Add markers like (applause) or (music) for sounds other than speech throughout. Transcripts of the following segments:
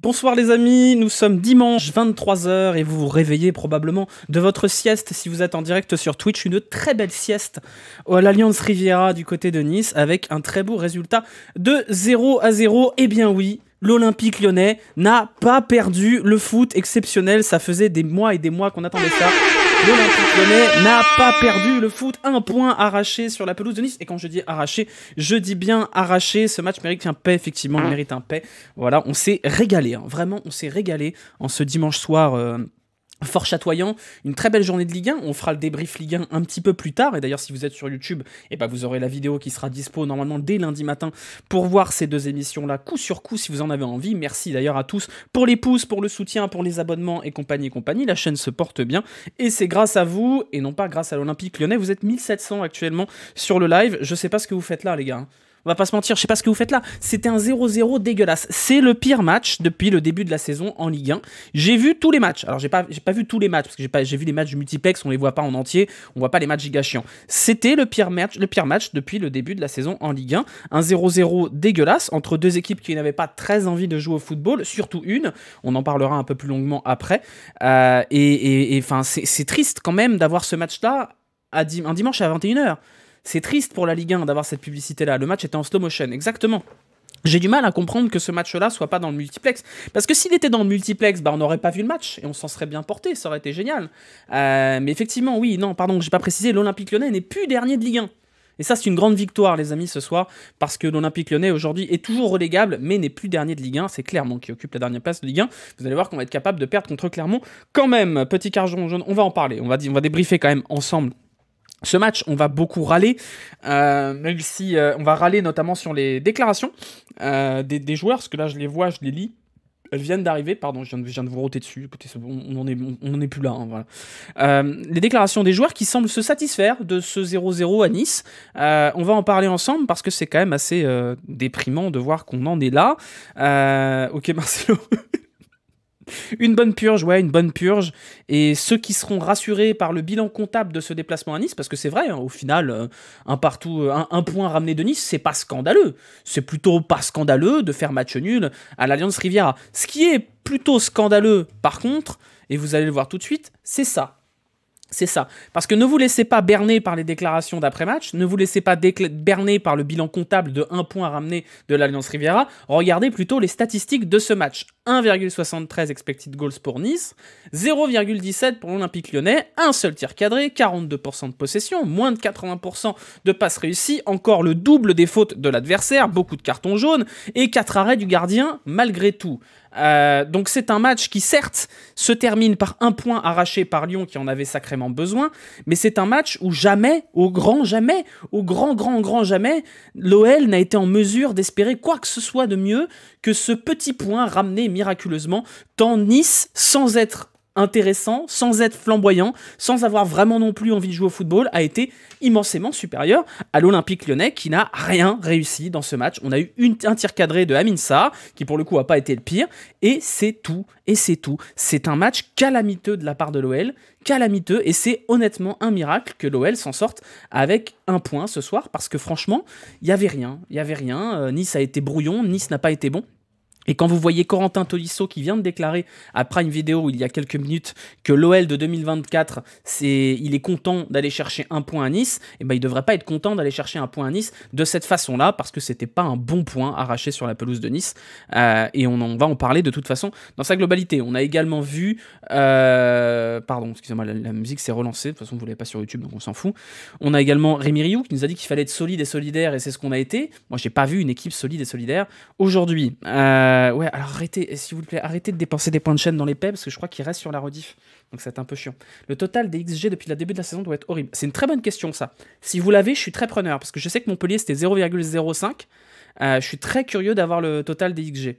Bonsoir les amis, nous sommes dimanche 23h et vous vous réveillez probablement de votre sieste si vous êtes en direct sur Twitch, une très belle sieste à l'Alliance Riviera du côté de Nice avec un très beau résultat de 0 à 0. Eh bien oui, l'Olympique lyonnais n'a pas perdu le foot exceptionnel, ça faisait des mois et des mois qu'on attendait ça n'a pas perdu le foot. Un point arraché sur la pelouse de Nice. Et quand je dis arraché, je dis bien arraché. Ce match mérite un paix, effectivement. Il ah. mérite un paix. Voilà, on s'est régalé. Hein. Vraiment, on s'est régalé en ce dimanche soir. Euh, fort chatoyant, une très belle journée de Ligue 1, on fera le débrief Ligue 1 un petit peu plus tard, et d'ailleurs si vous êtes sur YouTube, eh ben, vous aurez la vidéo qui sera dispo normalement dès lundi matin pour voir ces deux émissions-là coup sur coup si vous en avez envie, merci d'ailleurs à tous pour les pouces, pour le soutien, pour les abonnements et compagnie et compagnie, la chaîne se porte bien, et c'est grâce à vous, et non pas grâce à l'Olympique Lyonnais, vous êtes 1700 actuellement sur le live, je sais pas ce que vous faites là les gars, on va pas se mentir, je sais pas ce que vous faites là. C'était un 0-0 dégueulasse. C'est le pire match depuis le début de la saison en Ligue 1. J'ai vu tous les matchs. Alors j'ai pas, j'ai pas vu tous les matchs parce que j'ai vu les matchs du multiplex, on les voit pas en entier, on voit pas les matchs giga chiants. C'était le pire match, le pire match depuis le début de la saison en Ligue 1. Un 0-0 dégueulasse entre deux équipes qui n'avaient pas très envie de jouer au football, surtout une. On en parlera un peu plus longuement après. Euh, et enfin, c'est triste quand même d'avoir ce match là un dimanche à 21h. C'est triste pour la Ligue 1 d'avoir cette publicité-là. Le match était en slow motion, exactement. J'ai du mal à comprendre que ce match-là soit pas dans le multiplex. Parce que s'il était dans le multiplex, bah, on n'aurait pas vu le match et on s'en serait bien porté, ça aurait été génial. Euh, mais effectivement, oui, non, pardon, j'ai pas précisé, l'Olympique lyonnais n'est plus dernier de Ligue 1. Et ça, c'est une grande victoire, les amis, ce soir, parce que l'Olympique lyonnais aujourd'hui est toujours relégable, mais n'est plus dernier de Ligue 1. C'est Clermont qui occupe la dernière place de Ligue 1. Vous allez voir qu'on va être capable de perdre contre Clermont quand même. Petit carjon jaune, on va en parler, on va, on va débriefer quand même ensemble ce match, on va beaucoup râler, euh, même si euh, on va râler notamment sur les déclarations euh, des, joueurs, parce que là je les vois, je les lis. Elles viennent d'arriver, pardon, je viens, de, vous rôter dessus, écoutez, on n'en est, on, plus là. Hein, les déclarations des joueurs qui semblent se satisfaire de ce 0-0 à Nice. on va en parler ensemble parce que c'est quand même assez déprimant de voir qu'on en est là. ok Marcelo, (laughs) Une bonne purge, ouais, une bonne purge. Et ceux qui seront rassurés par le bilan comptable de ce déplacement à Nice, parce que c'est vrai, hein, au final, euh, un partout, euh, un, point ramené de Nice, c'est pas scandaleux. C'est plutôt pas scandaleux de faire match nul à l'Alliance Riviera. Ce qui est plutôt scandaleux, par contre, et vous allez le voir tout de suite, c'est ça. C'est ça. Parce que ne vous laissez pas berner par les déclarations d'après-match, ne vous laissez pas berner par le bilan comptable de un point ramené de l'Alliance Riviera, regardez plutôt les statistiques de ce match. 1,73 expected goals pour Nice, 0,17 pour l'Olympique lyonnais, un seul tir cadré, 42% de possession, moins de 80% de passes réussies, encore le double des fautes de l'adversaire, beaucoup de cartons jaunes et 4 arrêts du gardien malgré tout. Euh, donc c'est un match qui certes se termine par un point arraché par Lyon qui en avait sacrément besoin, mais c'est un match où jamais, au grand jamais, au grand grand grand jamais, l'OL n'a été en mesure d'espérer quoi que ce soit de mieux que ce petit point ramené miraculeusement, tant Nice, sans être intéressant, sans être flamboyant, sans avoir vraiment non plus envie de jouer au football, a été immensément supérieur à l'Olympique lyonnais qui n'a rien réussi dans ce match. On a eu un tir cadré de Amin Sarr, qui pour le coup n'a pas été le pire, et c'est tout, et c'est tout. C'est un match calamiteux de la part de l'OL, calamiteux, et c'est honnêtement un miracle que l'OL s'en sorte avec un point ce soir, parce que franchement, il n'y avait rien, il n'y avait rien. Euh, nice a été brouillon, Nice n'a pas été bon. Et quand vous voyez Corentin Tolisso qui vient de déclarer après une vidéo il y a quelques minutes que l'OL de 2024, c'est, il est content d'aller chercher un point à Nice, et eh ben il devrait pas être content d'aller chercher un point à Nice de cette façon-là parce que c'était pas un bon point arraché sur la pelouse de Nice. Euh, et on va en parler de toute façon dans sa globalité. On a également vu, euh, pardon, excusez-moi, la, musique s'est relancée. De toute façon, vous l'avez pas sur YouTube, donc on s'en fout. On a également Rémi Rioux qui nous a dit qu'il fallait être solide et solidaire, et c'est ce qu'on a été. Moi, j'ai pas vu une équipe solide et solidaire aujourd'hui. Euh, euh, ouais, alors arrêtez, s'il vous plaît, arrêtez de dépenser des points de chaîne dans les paix parce que je crois qu'il reste sur la rediff. Donc c'est un peu chiant. Le total des XG depuis le début de la saison doit être horrible. C'est une très bonne question ça. Si vous l'avez, je suis très preneur parce que je sais que Montpellier c'était 0,05. Euh, je suis très curieux d'avoir le total des XG.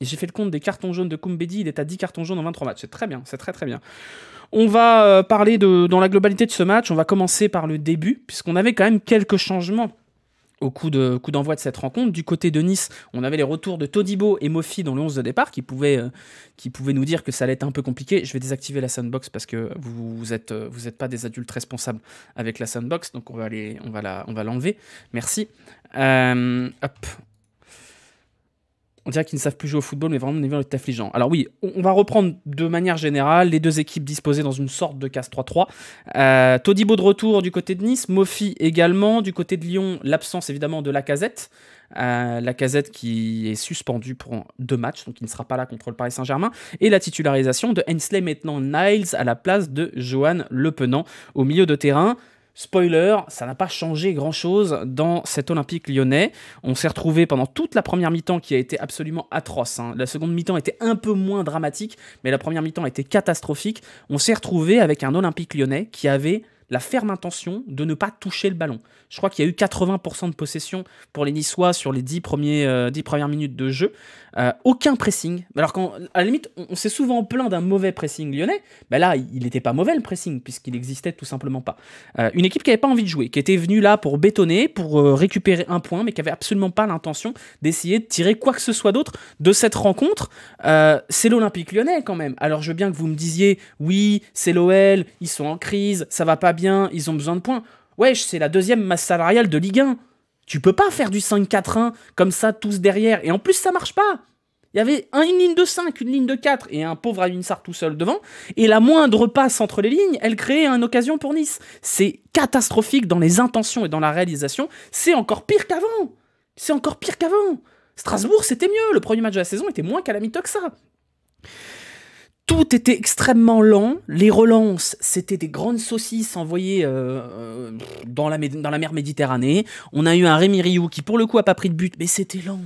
J'ai fait le compte des cartons jaunes de Koumbedi, il est à 10 cartons jaunes en 23 matchs. C'est très bien, c'est très très bien. On va euh, parler de, dans la globalité de ce match, on va commencer par le début, puisqu'on avait quand même quelques changements au coup d'envoi de cette rencontre. Du côté de Nice, on avait les retours de Todibo et Mofi dans le 11 de départ euh, qui pouvaient, nous dire que ça allait être un peu compliqué. Je vais désactiver la sandbox parce que vous, n'êtes euh, êtes pas des adultes responsables avec la sandbox, donc on va aller l'enlever. Merci. Euh, hop, on dirait qu'ils ne savent plus jouer au football, mais vraiment, le est affligeant. Alors oui, on, va reprendre de manière générale les deux équipes disposées dans une sorte de casse 3-3. Euh, Todibo de retour du côté de Nice, Moffi également. Du côté de Lyon, l'absence évidemment de la casette. Euh, la casette qui est suspendue pour deux matchs, donc il ne sera pas là contre le Paris Saint-Germain, et la titularisation de Hensley maintenant Niles à la place de Johan Penant au milieu de terrain. Spoiler, ça n'a pas changé grand-chose dans cet Olympique lyonnais. On s'est retrouvé pendant toute la première mi-temps qui a été absolument atroce. Hein. La seconde mi-temps était un peu moins dramatique, mais la première mi-temps était catastrophique. On s'est retrouvé avec un Olympique lyonnais qui avait la ferme intention de ne pas toucher le ballon. Je crois qu'il y a eu 80% de possession pour les Niçois sur les 10, premiers, 10 euh, premières minutes de jeu. Euh, aucun pressing. Alors qu'à la limite, on, s'est souvent plaint d'un mauvais pressing lyonnais. Ben là, il n'était pas mauvais le pressing, puisqu'il n'existait tout simplement pas. Euh, une équipe qui n'avait pas envie de jouer, qui était venue là pour bétonner, pour euh, récupérer un point, mais qui n'avait absolument pas l'intention d'essayer de tirer quoi que ce soit d'autre de cette rencontre. c'est l'Olympique lyonnais quand même. Alors je veux bien que vous me disiez, oui, c'est l'OL, ils sont en crise, ça va pas bien, ils ont besoin de points. Ouais, c'est la deuxième masse salariale de Ligue 1. Tu peux pas faire du 5-4-1 comme ça, tous derrière. Et en plus, ça marche pas. Il y avait une ligne de 5, une ligne de 4 et un pauvre Sar tout seul devant. Et la moindre passe entre les lignes, elle créait une occasion pour Nice. C'est catastrophique dans les intentions et dans la réalisation. C'est encore pire qu'avant. C'est encore pire qu'avant. Strasbourg, c'était mieux. Le premier match de la saison était moins calamiteux que ça. Tout était extrêmement lent. Les relances, c'était des grandes saucisses envoyées euh, euh, dans, la, mer Méditerranée. On a eu un Rémi Rioux qui, pour le coup, a pas pris de but, mais c'était lent.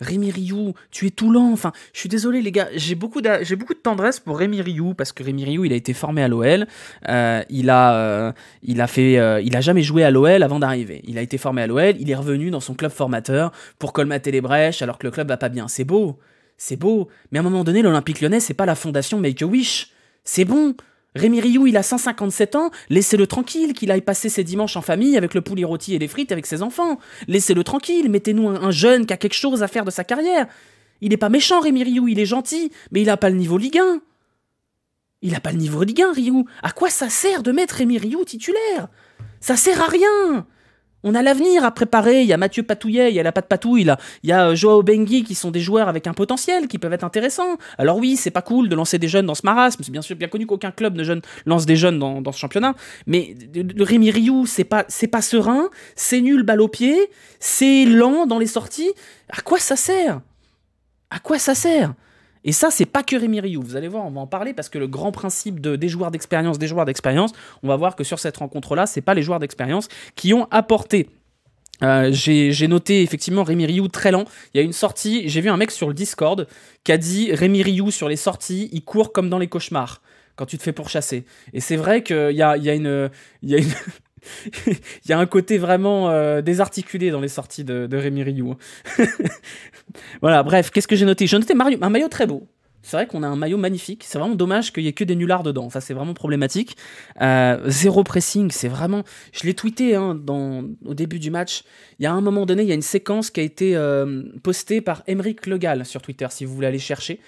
Rémi Rioux, tu es tout lent. Enfin, je suis désolé, les gars. J'ai beaucoup, de, beaucoup de tendresse pour Rémi Rioux parce que Rémi Rioux, il a été formé à l'OL. Euh, il, a, il, fait, il a jamais joué à l'OL avant d'arriver. Il a été formé à l'OL. Il est revenu dans son club formateur pour colmater les brèches alors que le club va pas bien. C'est beau c'est beau, mais à un moment donné, l'Olympique lyonnais, c'est pas la fondation Make-A-Wish. C'est bon, Rémi Rioux, il a 157 ans, laissez-le tranquille, qu'il aille passer ses dimanches en famille avec le poulet rôti et les frites avec ses enfants. Laissez-le tranquille, mettez-nous un, jeune qui a quelque chose à faire de sa carrière. Il n'est pas méchant, Rémi Rioux, il est gentil, mais il n'a pas le niveau Ligue 1. Il n'a pas le niveau Ligue 1, Rioux. À quoi ça sert de mettre Rémi Rioux titulaire Ça sert à rien on a l'avenir à préparer. Il y a Mathieu Patouillet, il y a la Pat Patouille, il y a euh, Joao Bengui qui sont des joueurs avec un potentiel qui peuvent être intéressants. Alors oui, c'est pas cool de lancer des jeunes dans ce marasme. C'est bien sûr bien connu qu'aucun club ne jeune, lance des jeunes dans, ce championnat. Mais euh, Rémi Rioux, c'est pas, c'est pas serein, c'est nul balle au pied, c'est lent dans les sorties. À quoi ça sert À quoi ça sert et ça, c'est pas que Rémi Rioux. Vous allez voir, on va en parler parce que le grand principe de, des joueurs d'expérience, des joueurs d'expérience, on va voir que sur cette rencontre-là, c'est pas les joueurs d'expérience qui ont apporté. Euh, j'ai noté effectivement Rémi Rioux très lent. Il y a une sortie, j'ai vu un mec sur le Discord qui a dit Rémi Rioux sur les sorties, il court comme dans les cauchemars quand tu te fais pourchasser. Et c'est vrai qu'il Y a une (laughs) il y a un côté vraiment euh, désarticulé dans les sorties de, de Rémi Rioux. Hein. (laughs) voilà, bref, qu'est-ce que j'ai noté J'ai noté Mario, un maillot très beau. C'est vrai qu'on a un maillot magnifique. C'est vraiment dommage qu'il y ait que des nullards dedans. Ça, c'est vraiment problématique. Euh, zéro pressing, c'est vraiment. Je l'ai tweeté hein, dans... au début du match. Il y a un moment donné, il y a une séquence qui a été euh, postée par Emeric Legal sur Twitter, si vous voulez aller chercher.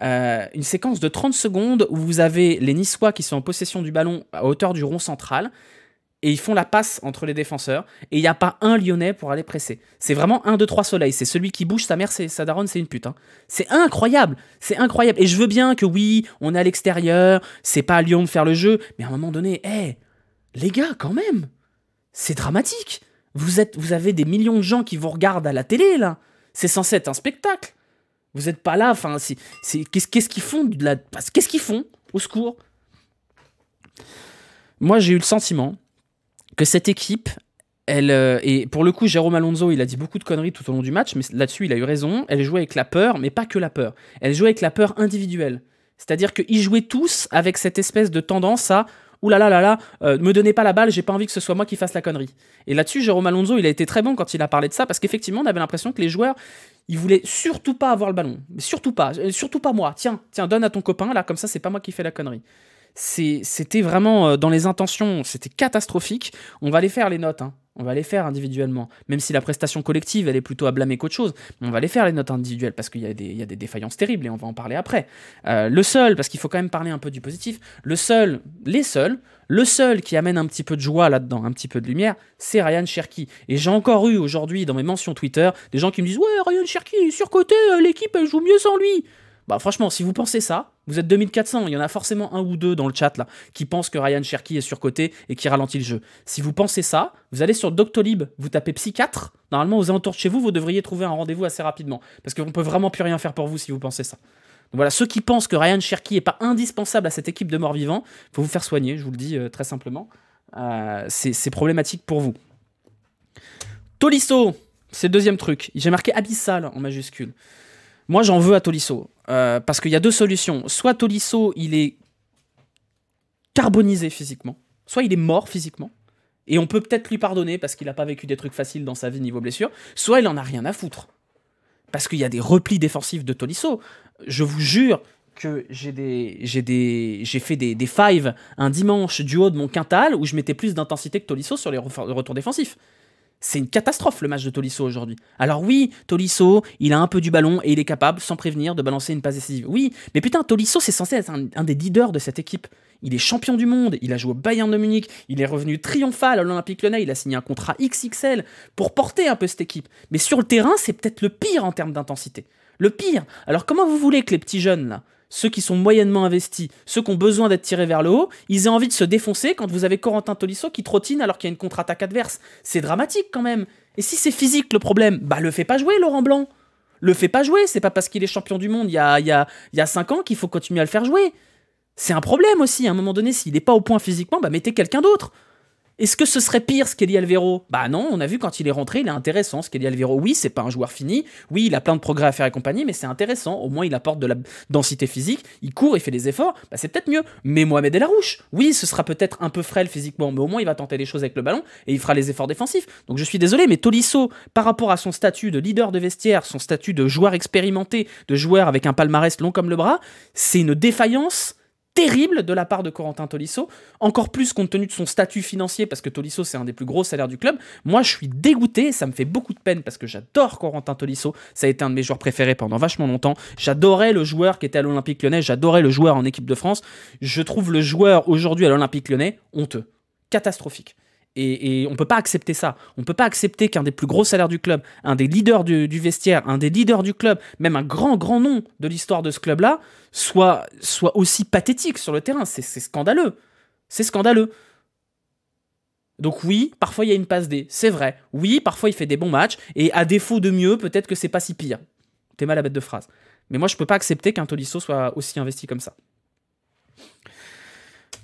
une séquence de 30 secondes où vous avez les Niçois qui sont en possession du ballon à hauteur du rond central et ils font la passe entre les défenseurs, et il n'y a pas un Lyonnais pour aller presser. C'est vraiment un, deux, trois soleils. C'est celui qui bouge, sa mère, c'est, sa daronne, c'est une pute. Hein. C'est incroyable, c'est incroyable. Et je veux bien que oui, on est à l'extérieur, c'est pas à Lyon de faire le jeu, mais à un moment donné, les gars, quand même, c'est dramatique. Vous, êtes, vous avez des millions de gens qui vous regardent à la télé, là. C'est censé être un spectacle. Vous n'êtes pas là, enfin, c'est, qu'est-ce, qu'ils font de Qu'est-ce qu'ils font Au secours Moi, j'ai eu le sentiment que cette équipe, elle, euh, et pour le coup, Jérôme Alonso, il a dit beaucoup de conneries tout au long du match, mais là-dessus, il a eu raison. Elle jouait avec la peur, mais pas que la peur. Elle jouait avec la peur individuelle. C'est-à-dire qu'ils jouaient tous avec cette espèce de tendance à Ouh là là là là, euh, me donnez pas la balle, j'ai pas envie que ce soit moi qui fasse la connerie. Et là-dessus, Jérôme Alonso, il a été très bon quand il a parlé de ça, parce qu'effectivement, on avait l'impression que les joueurs, ils voulaient surtout pas avoir le ballon. Surtout pas, euh, surtout pas moi. Tiens, tiens, donne à ton copain, là, comme ça, c'est pas moi qui fais la connerie c'était vraiment euh, dans les intentions, c'était catastrophique. On va aller faire les notes, hein. on va les faire individuellement. Même si la prestation collective, elle est plutôt à blâmer qu'autre chose, on va les faire les notes individuelles parce qu'il y, a des défaillances terribles et on va en parler après. Euh, le seul, parce qu'il faut quand même parler un peu du positif, le seul, les seuls, le seul qui amène un petit peu de joie là-dedans, un petit peu de lumière, c'est Ryan Cherky. Et j'ai encore eu aujourd'hui dans mes mentions Twitter des gens qui me disent Ouais, Ryan Cherky, surcoté, euh, l'équipe elle joue mieux sans lui. Bah franchement, si vous pensez ça, vous êtes 2400, il y en a forcément un ou deux dans le chat là qui pensent que Ryan Cherky est surcoté et qui ralentit le jeu. Si vous pensez ça, vous allez sur Doctolib, vous tapez psychiatre, normalement aux alentours de chez vous, vous devriez trouver un rendez-vous assez rapidement parce qu'on peut vraiment plus rien faire pour vous si vous pensez ça. Donc voilà, ceux qui pensent que Ryan Cherky est pas indispensable à cette équipe de morts-vivants, faut vous faire soigner, je vous le dis euh, très simplement. Euh, c'est problématique pour vous. Tolisso, c'est le deuxième truc. J'ai marqué abyssal en majuscule. Moi, j'en veux à Tolisso. Euh, parce qu'il y a deux solutions. Soit Tolisso, il est carbonisé physiquement, soit il est mort physiquement. Et on peut peut-être lui pardonner parce qu'il n'a pas vécu des trucs faciles dans sa vie niveau blessure. Soit il n'en a rien à foutre. Parce qu'il y a des replis défensifs de Tolisso. Je vous jure que j'ai fait des, des fives un dimanche du haut de mon quintal où je mettais plus d'intensité que Tolisso sur les retours défensifs. C'est une catastrophe le match de Tolisso aujourd'hui. Alors oui, Tolisso, il a un peu du ballon et il est capable, sans prévenir, de balancer une passe décisive. Oui, mais putain, Tolisso, c'est censé être un, des leaders de cette équipe. Il est champion du monde, il a joué au Bayern de Munich, il est revenu triomphal à l'Olympique Lyonnais, il a signé un contrat XXL pour porter un peu cette équipe. Mais sur le terrain, c'est peut-être le pire en termes d'intensité. Le pire. Alors comment vous voulez que les petits jeunes, là, ceux qui sont moyennement investis, ceux qui ont besoin d'être tirés vers le haut, ils ont envie de se défoncer quand vous avez Corentin Tolisso qui trottine alors qu'il y a une contre-attaque adverse. C'est dramatique quand même. Et si c'est physique le problème, bah le fait pas jouer Laurent Blanc. Le fait pas jouer, c'est pas parce qu'il est champion du monde il y a, il y a 5 ans qu'il faut continuer à le faire jouer. C'est un problème aussi, à un moment donné, s'il n'est pas au point physiquement, bah mettez quelqu'un d'autre. Est-ce que ce serait pire, ce dit Alvero Bah non, on a vu quand il est rentré, il est intéressant, dit Alvero. Oui, c'est pas un joueur fini, oui, il a plein de progrès à faire et compagnie, mais c'est intéressant. Au moins, il apporte de la densité physique, il court, il fait des efforts, bah c'est peut-être mieux. Mais Mohamed El oui, ce sera peut-être un peu frêle physiquement, mais au moins, il va tenter les choses avec le ballon et il fera les efforts défensifs. Donc je suis désolé, mais Tolisso, par rapport à son statut de leader de vestiaire, son statut de joueur expérimenté, de joueur avec un palmarès long comme le bras, c'est une défaillance terrible de la part de Corentin Tolisso, encore plus compte tenu de son statut financier, parce que Tolisso c'est un des plus gros salaires du club. Moi je suis dégoûté, ça me fait beaucoup de peine parce que j'adore Corentin Tolisso, ça a été un de mes joueurs préférés pendant vachement longtemps. J'adorais le joueur qui était à l'Olympique lyonnais, j'adorais le joueur en équipe de France. Je trouve le joueur aujourd'hui à l'Olympique lyonnais honteux, catastrophique. Et, on ne peut pas accepter ça. On ne peut pas accepter qu'un des plus gros salaires du club, un des leaders du, vestiaire, un des leaders du club, même un grand, grand nom de l'histoire de ce club-là, soit, soit aussi pathétique sur le terrain. C'est scandaleux. C'est scandaleux. Donc oui, parfois il y a une passe D, c'est vrai. Oui, parfois il fait des bons matchs, et à défaut de mieux, peut-être que c'est pas si pire. T'es mal à bête de phrase. Mais moi, je peux pas accepter qu'un Tolisso soit aussi investi comme ça.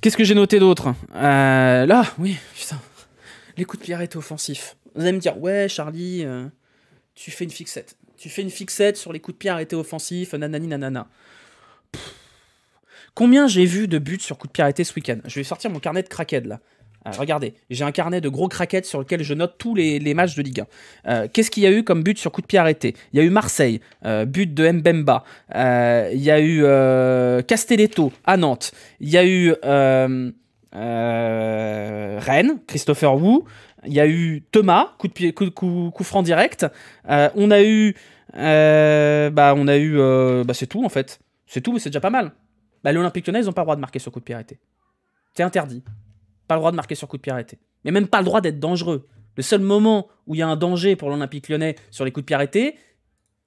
Qu'est-ce que j'ai noté d'autre euh, Là, oui, putain les coups de pied arrêtés offensifs. Vous allez me dire, ouais, Charlie, euh, tu fais une fixette. Tu fais une fixette sur les coups de pied arrêtés offensifs, nanani nanana. Combien j'ai vu de buts sur coups de pied arrêtés ce week-end Je vais sortir mon carnet de craquettes là. Euh, regardez, j'ai un carnet de gros craquettes sur lequel je note tous les, matchs de Ligue 1. Euh, qu'est-ce qu'il y a eu comme but sur coup de pied arrêté Il y a eu Marseille, but de Mbemba. il y a eu Castelletto à Nantes. Il y a eu euh, Rennes, Christopher Wu. Il y a eu Thomas, coup de pied, franc direct. Euh, on a eu, euh, bah, on a eu, bah, c'est tout en fait. C'est tout, mais c'est déjà pas mal. Bah, L'Olympique Lyonnais, ils n'ont pas le droit de marquer sur coup de pied arrêté. C'est interdit. Pas le droit de marquer sur coup de pied arrêté. Mais même pas le droit d'être dangereux. Le seul moment où il y a un danger pour l'Olympique Lyonnais sur les coups de pied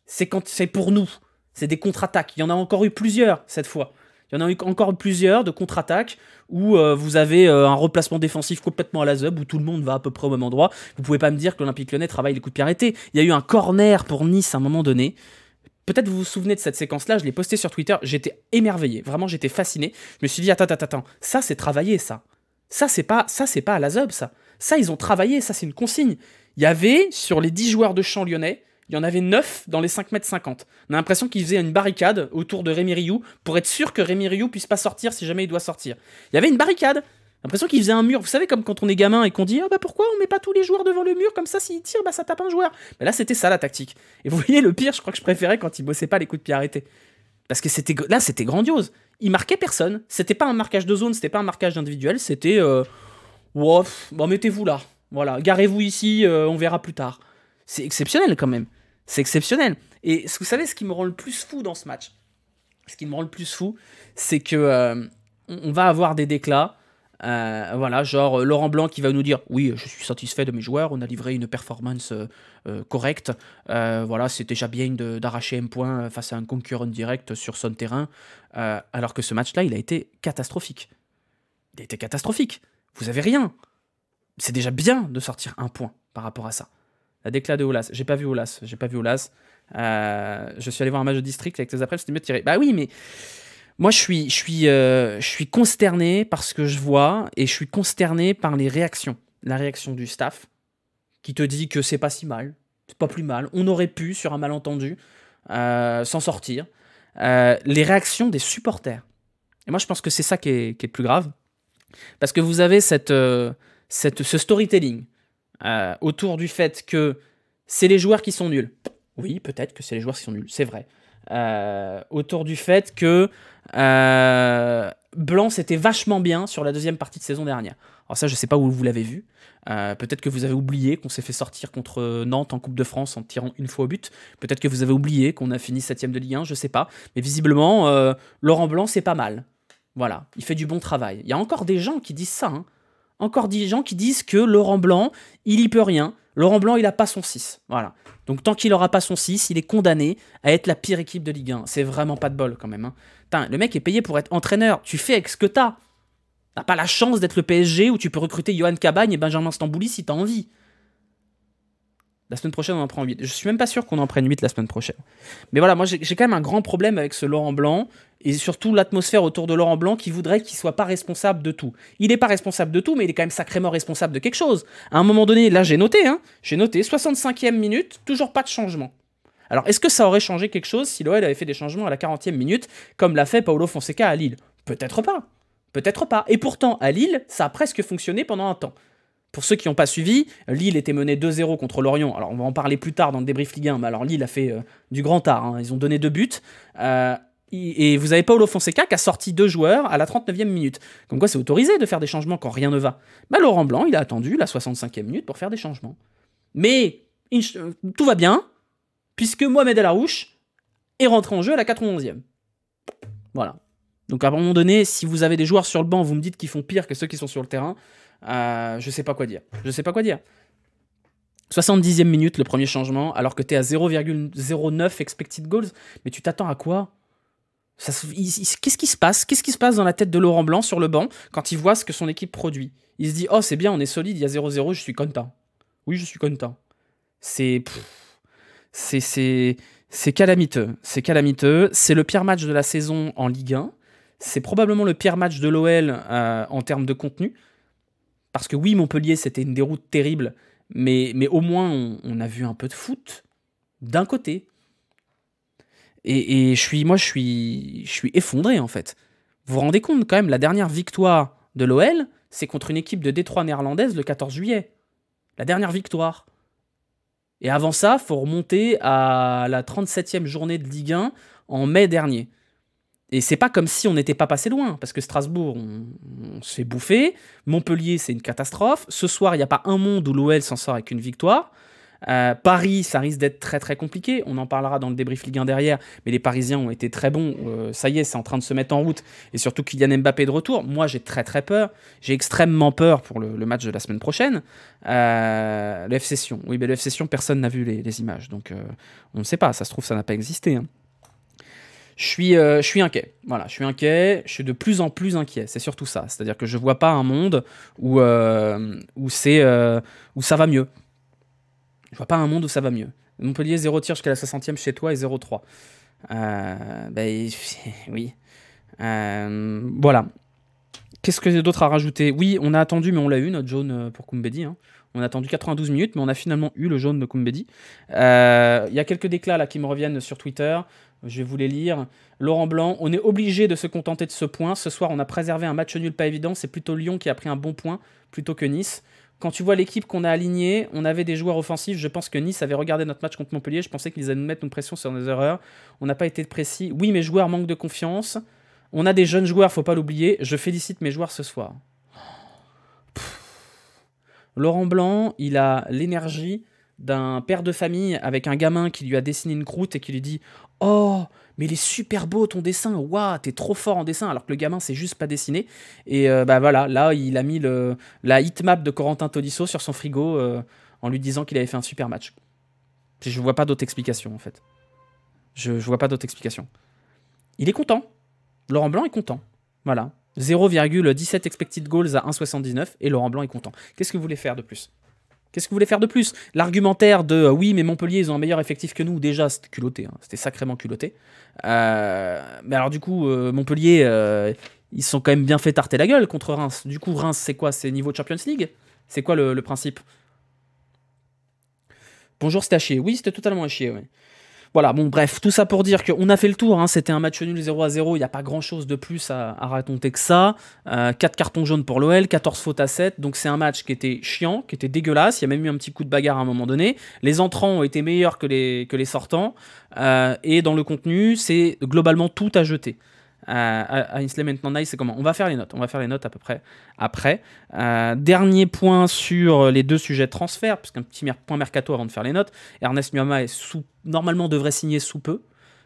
c'est quand c'est pour nous. C'est des contre-attaques. Il y en a encore eu plusieurs cette fois. Il y en a eu encore plusieurs de contre-attaques où euh, vous avez euh, un replacement défensif complètement à la zub, où tout le monde va à peu près au même endroit. Vous pouvez pas me dire que l'Olympique lyonnais travaille les coups de pied arrêtés. Il y a eu un corner pour Nice à un moment donné. Peut-être vous vous souvenez de cette séquence-là, je l'ai posté sur Twitter, j'étais émerveillé, vraiment j'étais fasciné. Je me suis dit, attends, attends, attends, ça c'est travaillé ça. Ça c'est pas, ça c'est pas à la zub ça. Ça ils ont travaillé, ça c'est une consigne. Il y avait sur les 10 joueurs de champ lyonnais, il y en avait 9 dans les 5 mètres 50. On a l'impression qu'ils faisaient une barricade autour de Rémi Rioux pour être sûr que Rémi Rioux puisse pas sortir si jamais il doit sortir. Il y avait une barricade L'impression qu'ils faisaient un mur. Vous savez, comme quand on est gamin et qu'on dit ah, bah pourquoi on met pas tous les joueurs devant le mur Comme ça, s'ils tirent, bah ça tape un joueur. là, c'était ça la tactique. Et vous voyez, le pire, je crois que je préférais quand ils bossait pas les coups de pied arrêtés. Parce que c'était là, c'était grandiose. Il marquait personne. C'était pas un marquage de zone, c'était pas un marquage individuel, c'était. Euh, bah, mettez-vous là. Voilà, garez-vous ici, euh, on verra plus tard. C'est exceptionnel quand même. C'est exceptionnel. Et vous savez, ce qui me rend le plus fou dans ce match, ce qui me rend le plus fou, c'est que euh, on va avoir des déclats. Euh, voilà, genre euh, Laurent Blanc qui va nous dire oui, je suis satisfait de mes joueurs, on a livré une performance correcte. voilà, c'est déjà bien d'arracher un point face à un concurrent direct sur son terrain. alors que ce match-là, il a été catastrophique. Il a été catastrophique. Vous avez rien. C'est déjà bien de sortir un point par rapport à ça. La décla de Olas. J'ai pas vu Oulas, J'ai pas vu Oulas. Euh, je suis allé voir un match de district avec tes après c'était mieux de tirer. Bah oui, mais moi je suis, je suis, euh, je suis consterné par ce que je vois et je suis consterné par les réactions. La réaction du staff qui te dit que c'est pas si mal, c'est pas plus mal. On aurait pu, sur un malentendu, euh, s'en sortir. les réactions des supporters. Et moi je pense que c'est ça qui est, qui est, le plus grave. Parce que vous avez cette, cette, ce storytelling euh, autour du fait que c'est les joueurs qui sont nuls. Oui, peut-être que c'est les joueurs qui sont nuls, c'est vrai. Euh, autour du fait que euh, Blanc c'était vachement bien sur la deuxième partie de saison dernière. Alors ça, je sais pas où vous l'avez vu. peut-être que vous avez oublié qu'on s'est fait sortir contre Nantes en Coupe de France en tirant une fois au but. Peut-être que vous avez oublié qu'on a fini septième de Ligue 1, je sais pas. Mais visiblement, Laurent Blanc, c'est pas mal. Voilà, il fait du bon travail. Il y a encore des gens qui disent ça. Hein encore des gens qui disent que Laurent Blanc, il y peut rien. Laurent Blanc, il n'a pas son 6. Voilà. Donc tant qu'il n'aura pas son 6, il est condamné à être la pire équipe de Ligue 1. C'est vraiment pas de bol quand même. Hein. le mec est payé pour être entraîneur. Tu fais avec ce que t'as. T'as pas la chance d'être le PSG où tu peux recruter Johan Cabagne et Benjamin Stambouli si t'as envie. La semaine prochaine, on en prend 8. Je suis même pas sûr qu'on en prenne 8 la semaine prochaine. Mais voilà, moi j'ai quand même un grand problème avec ce Laurent Blanc et surtout l'atmosphère autour de Laurent Blanc qui voudrait qu'il soit pas responsable de tout. Il n'est pas responsable de tout, mais il est quand même sacrément responsable de quelque chose. À un moment donné, là j'ai noté, hein, j'ai noté 65e minute, toujours pas de changement. Alors est-ce que ça aurait changé quelque chose si l'OL avait fait des changements à la 40e minute, comme l'a fait Paolo Fonseca à Lille Peut-être pas. Peut-être pas. Et pourtant, à Lille, ça a presque fonctionné pendant un temps. Pour ceux qui n'ont pas suivi, Lille était menée 2-0 contre Lorient. Alors, on va en parler plus tard dans le débrief Ligue 1, mais alors Lille a fait euh, du grand art. Hein. Ils ont donné deux buts. Euh, et vous avez Paolo Fonseca qui a sorti deux joueurs à la 39e minute. Comme quoi, c'est autorisé de faire des changements quand rien ne va. Mais bah, Laurent Blanc, il a attendu la 65e minute pour faire des changements. Mais euh, tout va bien, puisque Mohamed El est rentré en jeu à la 91e. Voilà. Donc à un moment donné, si vous avez des joueurs sur le banc, vous me dites qu'ils font pire que ceux qui sont sur le terrain. Euh, je sais pas quoi dire. Je sais pas quoi dire. 70e minute, le premier changement, alors que tu es à 0,09 expected goals. Mais tu t'attends à quoi Qu'est-ce qui se passe Qu'est-ce qui se passe dans la tête de Laurent Blanc sur le banc quand il voit ce que son équipe produit Il se dit Oh, c'est bien, on est solide, il y a 0-0, je suis content. Oui, je suis content. C'est. C'est. C'est calamiteux. C'est calamiteux. C'est le pire match de la saison en Ligue 1. C'est probablement le pire match de l'OL euh, en termes de contenu. Parce que oui, Montpellier, c'était une déroute terrible, mais, au moins on, a vu un peu de foot d'un côté. Et, je suis, moi, je suis, je suis effondré en fait. Vous vous rendez compte quand même, la dernière victoire de l'OL, c'est contre une équipe de Détroit néerlandaise le 14 juillet. La dernière victoire. Et avant ça, faut remonter à la 37e journée de Ligue 1 en mai dernier. Et c'est pas comme si on n'était pas passé loin, parce que Strasbourg, on, s'est bouffé. Montpellier, c'est une catastrophe. Ce soir, il n'y a pas un monde où l'OL s'en sort avec une victoire. Euh, Paris, ça risque d'être très très compliqué. On en parlera dans le débrief Ligue 1 derrière, mais les Parisiens ont été très bons. Euh, ça y est, c'est en train de se mettre en route. Et surtout Kylian Mbappé de retour. Moi, j'ai très très peur. J'ai extrêmement peur pour le, match de la semaine prochaine. Euh, le session Oui, mais le session personne n'a vu les, images. Donc, euh, on ne sait pas. Ça se trouve, ça n'a pas existé. Hein je suis, euh, je suis inquiet. Voilà, je suis inquiet, je suis de plus en plus inquiet, c'est surtout ça. C'est-à-dire que je vois pas un monde où, euh, où, c'est, euh, où ça va mieux. Je vois pas un monde où ça va mieux. Montpellier, 0 tir jusqu'à la 60e chez toi et 0-3. ben, (laughs) oui. voilà. Qu'est-ce que d'autre à rajouter Oui, on a attendu, mais on l'a eu, notre jaune pour Koumbedi. Hein. On a attendu 92 minutes, mais on a finalement eu le jaune de Koumbedi. Euh, il y a quelques déclats là qui me reviennent sur Twitter. Je vais vous les lire. Laurent Blanc, on est obligé de se contenter de ce point. Ce soir, on a préservé un match nul pas évident. C'est plutôt Lyon qui a pris un bon point plutôt que Nice. Quand tu vois l'équipe qu'on a alignée, on avait des joueurs offensifs. Je pense que Nice avait regardé notre match contre Montpellier. Je pensais qu'ils allaient nous mettre une pression sur nos erreurs. On n'a pas été précis. Oui, mes joueurs manquent de confiance. On a des jeunes joueurs, faut pas l'oublier. Je félicite mes joueurs ce soir. Laurent Blanc, il a l'énergie d'un père de famille avec un gamin qui lui a dessiné une croûte et qui lui dit Oh, mais il est super beau ton dessin, waouh, t'es trop fort en dessin, alors que le gamin c'est juste pas dessiné. Et euh, bah voilà, là il a mis la hitmap de Corentin Tolisso sur son frigo euh, en lui disant qu'il avait fait un super match. je vois pas d'autre explication en fait. Je, je vois pas d'autre explication. Il est content. Laurent Blanc est content. Voilà. 0,17 expected goals à 1,79 et Laurent Blanc est content. Qu'est-ce que vous voulez faire de plus Qu'est-ce que vous voulez faire de plus L'argumentaire de euh, oui, mais Montpellier, ils ont un meilleur effectif que nous, déjà, c'était culotté, hein. c'était sacrément culotté. Euh, mais alors, du coup, euh, Montpellier, ils sont quand même bien fait tarter la gueule contre Reims. Du coup, Reims, c'est quoi C'est niveau Champions League C'est quoi le, principe Bonjour, c'était à chier. Oui, c'était totalement à chier, ouais. Voilà, bon, bref, tout ça pour dire qu'on a fait le tour. Hein. C'était un match nul 0 à 0. Il n'y a pas grand chose de plus à, raconter que ça. 4 euh, cartons jaunes pour l'OL, 14 fautes à 7. Donc, c'est un match qui était chiant, qui était dégueulasse. Il y a même eu un petit coup de bagarre à un moment donné. Les entrants ont été meilleurs que les, que les sortants. Euh, et dans le contenu, c'est globalement tout à jeter à, maintenant Nice, c'est comment On va faire les notes. On va faire les notes à peu près après. Euh, dernier point sur les deux sujets de transfert, puisqu'un petit point mercato avant de faire les notes. Ernest Nyama est sous, normalement devrait signer sous peu.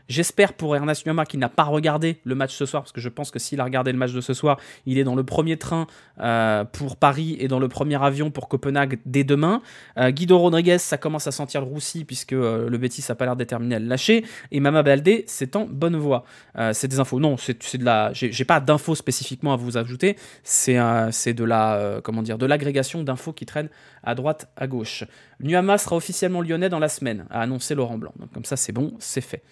J'espère pour Ernest Nyama qui n'a pas regardé le match ce soir, parce que je pense que s'il a regardé le match de ce soir, il est dans le premier train euh, pour Paris et dans le premier avion pour Copenhague dès demain. Euh, Guido Rodriguez, ça commence à sentir le roussi puisque euh, le Betis n'a pas l'air déterminé à le lâcher. Et Mama Baldé, c'est en bonne voie. c'est des infos. Non, c'est de la. J'ai pas d'infos spécifiquement à vous ajouter. C'est de la. comment dire De l'agrégation d'infos qui traînent à droite, à gauche. Nuama sera officiellement lyonnais dans la semaine, a annoncé Laurent Blanc. Donc comme ça, c'est bon, c'est fait.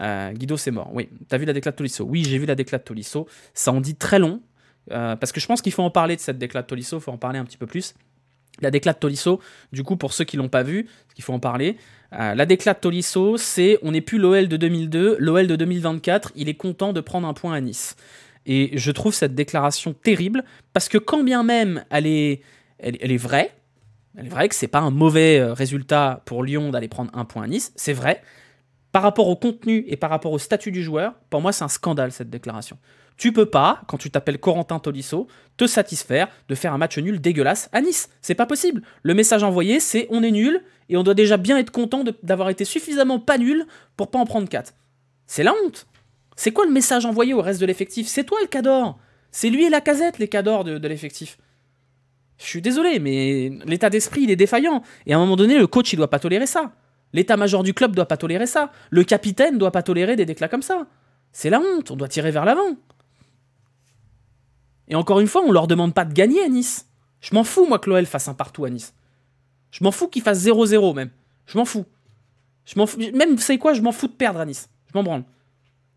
Euh, Guido, c'est mort. Oui, t'as vu la déclate de Tolisso Oui, j'ai vu la déclate de Tolisso. Ça en dit très long, euh, parce que je pense qu'il faut en parler de cette déclate de Tolisso, il faut en parler un petit peu plus. La déclate de Tolisso, du coup, pour ceux qui l'ont pas vu, qu'il faut en parler, euh, la déclate de Tolisso, c'est on n'est plus l'OL de 2002, l'OL de 2024, il est content de prendre un point à Nice. Et je trouve cette déclaration terrible, parce que quand bien même elle est, elle est vraie, c'est vrai que c'est pas un mauvais euh, résultat pour Lyon d'aller prendre un point à Nice, c'est vrai. Par rapport au contenu et par rapport au statut du joueur, pour moi, c'est un scandale cette déclaration. Tu peux pas, quand tu t'appelles Corentin Tolisso, te satisfaire de faire un match nul dégueulasse à Nice. C'est pas possible. Le message envoyé, c'est on est nul et on doit déjà bien être content d'avoir été suffisamment pas nul pour pas en prendre 4. C'est la honte. C'est quoi le message envoyé au reste de l'effectif C'est toi le cador. C'est lui et la casette, les cadors de l'effectif. Je suis désolé, mais l'état d'esprit, il est défaillant. Et à un moment donné, le coach, il doit pas tolérer ça. L'état-major du club doit pas tolérer ça. Le capitaine doit pas tolérer des déclats comme ça. C'est la honte, on doit tirer vers l'avant. Et encore une fois, on leur demande pas de gagner à Nice. Je m'en fous, moi, que l'OL fasse un partout à Nice. Je m'en fous qu'il fasse 0-0 même. Je m'en fous. Je m'en fous. Même, vous savez quoi, je m'en fous de perdre à Nice. Je m'en branle.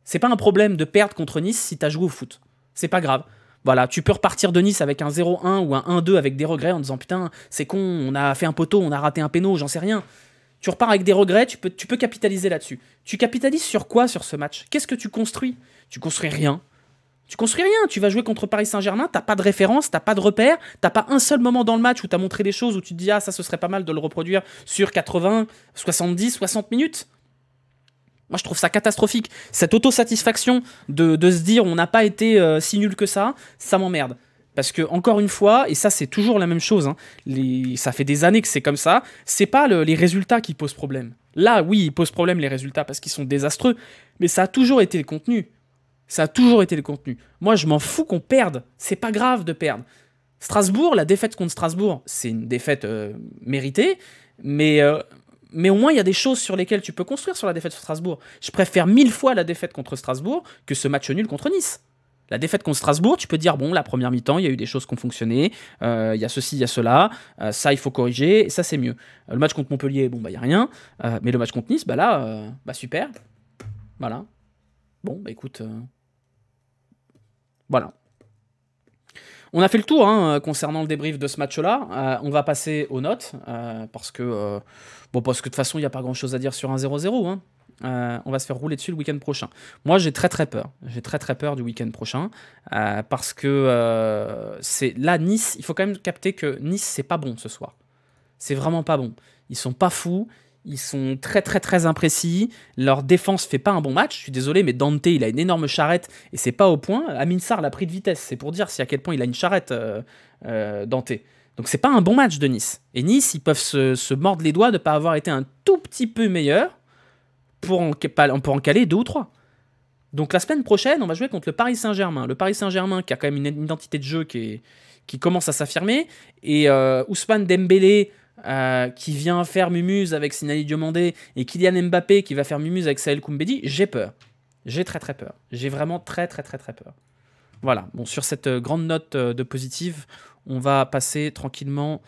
C'est pas un problème de perdre contre Nice si t'as joué au foot. C'est pas grave. Voilà, tu peux repartir de Nice avec un 0-1 ou un 1-2 avec des regrets en disant putain, c'est con, on a fait un poteau, on a raté un péno, j'en sais rien. Tu repars avec des regrets, tu peux, tu peux capitaliser là-dessus. Tu capitalises sur quoi sur ce match Qu'est-ce que tu construis Tu construis rien. Tu construis rien, tu vas jouer contre Paris Saint-Germain, t'as pas de référence, t'as pas de repère, t'as pas un seul moment dans le match où t'as montré des choses où tu te dis ah ça ce serait pas mal de le reproduire sur 80, 70, 60 minutes. Moi, je trouve ça catastrophique. Cette autosatisfaction de, de se dire on n'a pas été euh, si nul que ça, ça m'emmerde. Parce que, encore une fois, et ça, c'est toujours la même chose, hein, ça fait des années que c'est comme ça, c'est pas les résultats qui posent problème. Là, oui, ils posent problème les résultats parce qu'ils sont désastreux, mais ça a toujours été le contenu. Ça a toujours été le contenu. Moi, je m'en fous qu'on perde. C'est pas grave de perdre. Strasbourg, la défaite contre Strasbourg, c'est une défaite euh, méritée, mais. Euh, mais au moins, il y a des choses sur lesquelles tu peux construire sur la défaite de Strasbourg. Je préfère mille fois la défaite contre Strasbourg que ce match nul contre Nice. La défaite contre Strasbourg, tu peux dire, bon, la première mi-temps, il y a eu des choses qui ont fonctionné, euh, il y a ceci, il y a cela, euh, ça, il faut corriger, et ça, c'est mieux. Euh, le match contre Montpellier, bon, bah, il n'y a rien, mais le match contre Nice, bah là, bah super. Voilà. Bon, bah écoute. Voilà. On a fait le tour hein, concernant le débrief de ce match-là. on va passer aux notes, parce que Bon, parce que de toute façon, il n'y a pas grand-chose à dire sur un 0-0. Hein. Euh, on va se faire rouler dessus le week-end prochain. Moi, j'ai très très peur. J'ai très très peur du week-end prochain euh, parce que euh, c'est là Nice. Il faut quand même capter que Nice c'est pas bon ce soir. C'est vraiment pas bon. Ils sont pas fous. Ils sont très très très imprécis. Leur défense fait pas un bon match. Je suis désolé, mais Dante il a une énorme charrette et c'est pas au point. Aminsar l'a pris de vitesse. C'est pour dire si à quel point il a une charrette Dante. Donc c'est pas un bon match de Nice. Et Nice, ils peuvent se, mordre les doigts de ne pas avoir été un tout petit peu meilleur pour en, caler deux ou trois. Donc la semaine prochaine, on va jouer contre le Paris Saint-Germain. Le Paris Saint-Germain qui a quand même une identité de jeu qui, qui commence à s'affirmer. Et euh, Ousmane Dembélé euh, qui vient faire mumuse avec Sinali Diomandé et Kylian Mbappé qui va faire mumuse avec Sahel Koumbedi, j'ai peur. J'ai très très peur. J'ai vraiment très très très très peur. Voilà, bon, sur cette euh, grande note de positive, on va passer tranquillement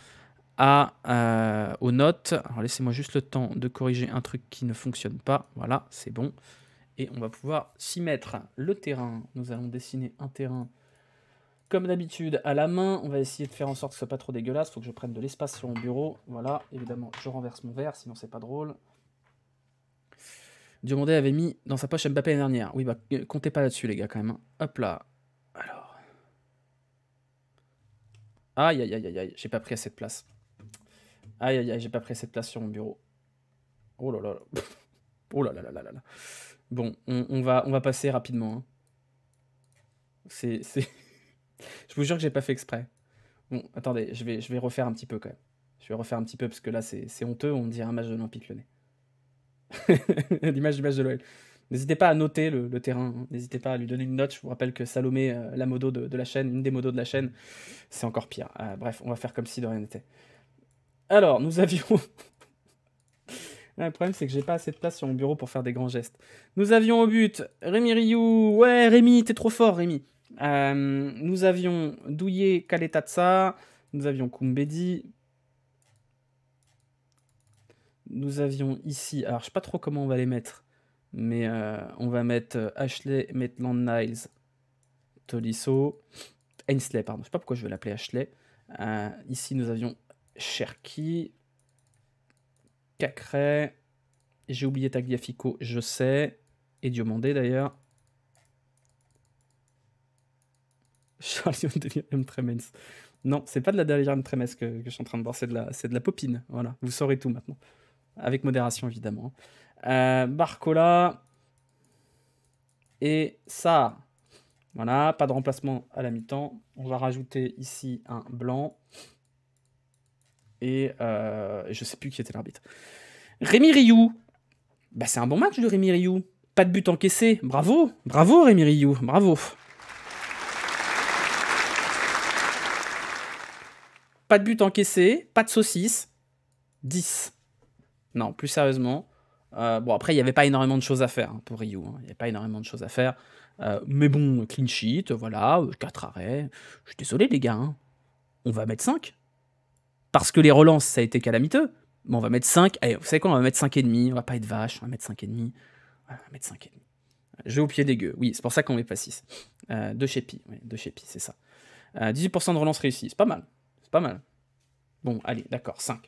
à, euh, aux notes. Alors laissez-moi juste le temps de corriger un truc qui ne fonctionne pas. Voilà, c'est bon. Et on va pouvoir s'y mettre. Le terrain, nous allons dessiner un terrain comme d'habitude à la main. On va essayer de faire en sorte que ce soit pas trop dégueulasse. Il faut que je prenne de l'espace sur mon bureau. Voilà, évidemment, je renverse mon verre, sinon c'est pas drôle. Diomondé avait mis dans sa poche Mbappé l'année dernière. Oui, bah comptez pas là-dessus les gars quand même. Hein. Hop là, Aïe, aïe, aïe, aïe, j'ai pas pris assez de place. Aïe, aïe, aïe, j'ai pas pris assez de place sur mon bureau. Oh là là (laughs) Oh là là là là là. Bon, on, on va, on va passer rapidement. Hein. C'est... (laughs) je vous jure que j'ai pas fait exprès. Bon, attendez, je vais, je vais refaire un petit peu quand même. Je vais refaire un petit peu parce que là, c'est honteux, on dirait un match de le nez. (laughs) L'image du match de l'OL. N'hésitez pas à noter le, terrain, hein. n'hésitez pas à lui donner une note. Je vous rappelle que Salomé, euh, la modo de, la chaîne, une des modos de la chaîne, c'est encore pire. Euh, bref, on va faire comme si de rien n'était. Alors, nous avions. (laughs) le problème, c'est que j'ai pas assez de place sur mon bureau pour faire des grands gestes. Nous avions au but Rémi Ryu. Ouais, Rémi, t'es trop fort, Rémi. Euh, nous avions Douillet, Kaletatsa. Nous avions Kumbedi. Nous avions ici. Alors, je sais pas trop comment on va les mettre. Mais euh, on va mettre euh, Ashley Maitland Niles, Tolisso, Ainsley, pardon. Je sais pas pourquoi je vais l'appeler Ashley. Euh, ici, nous avions Cherki, Cacré. J'ai oublié Tagliafico, je sais. Et Diomandé d'ailleurs. (laughs) Charlie on Tremens. Non, c'est pas de la m Tremens que, je suis en train de boire, c'est de, la, de la popine. Voilà, vous saurez tout maintenant. Avec modération, évidemment. Hein. Euh, Barcola. Et ça. Voilà, pas de remplacement à la mi-temps. On va rajouter ici un blanc. Et euh, je sais plus qui était l'arbitre. Rémi Rioux. Bah, c'est un bon match de Rémi Rioux. Pas de but encaissé. Bravo. Bravo Rémi Rioux. Bravo. Pas de but encaissé. Pas de saucisse. 10. Non, plus sérieusement. Euh, bon, après, il n'y avait pas énormément de choses à faire hein, pour Ryu. Hein. Il y n'y avait pas énormément de choses à faire. Euh, mais bon, clean sheet, voilà, 4 euh, arrêts. Je suis désolé, les gars. Hein. On va mettre 5. Parce que les relances, ça a été calamiteux. Mais on va mettre 5. Eh, vous savez quoi On va mettre 5,5. On va pas être vache. On va mettre 5,5. On va mettre 5,5. vais au pied dégueu. Oui, c'est pour ça qu'on met pas 6. Euh, de chez Pi. de chez Pi, c'est ça. 18% de relance réussie. C'est pas mal. C'est pas mal. Bon, allez, d'accord, 5.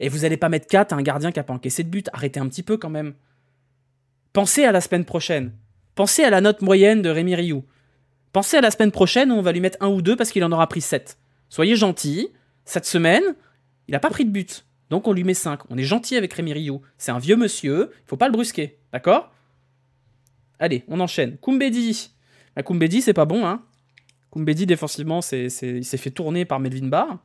Et vous allez pas mettre 4 à un gardien qui n'a pas encaissé de but. Arrêtez un petit peu quand même. Pensez à la semaine prochaine. Pensez à la note moyenne de Rémi Rioux. Pensez à la semaine prochaine où on va lui mettre un ou deux parce qu'il en aura pris 7. Soyez gentil. Cette semaine, il n'a pas pris de but. Donc on lui met 5. On est gentil avec Rémi Rioux. C'est un vieux monsieur. Il faut pas le brusquer. D'accord Allez, on enchaîne. Koumbedi. La bah, Koumbedi, c'est pas bon. Hein Koumbedi, défensivement, c'est, il s'est fait tourner par Melvin Barr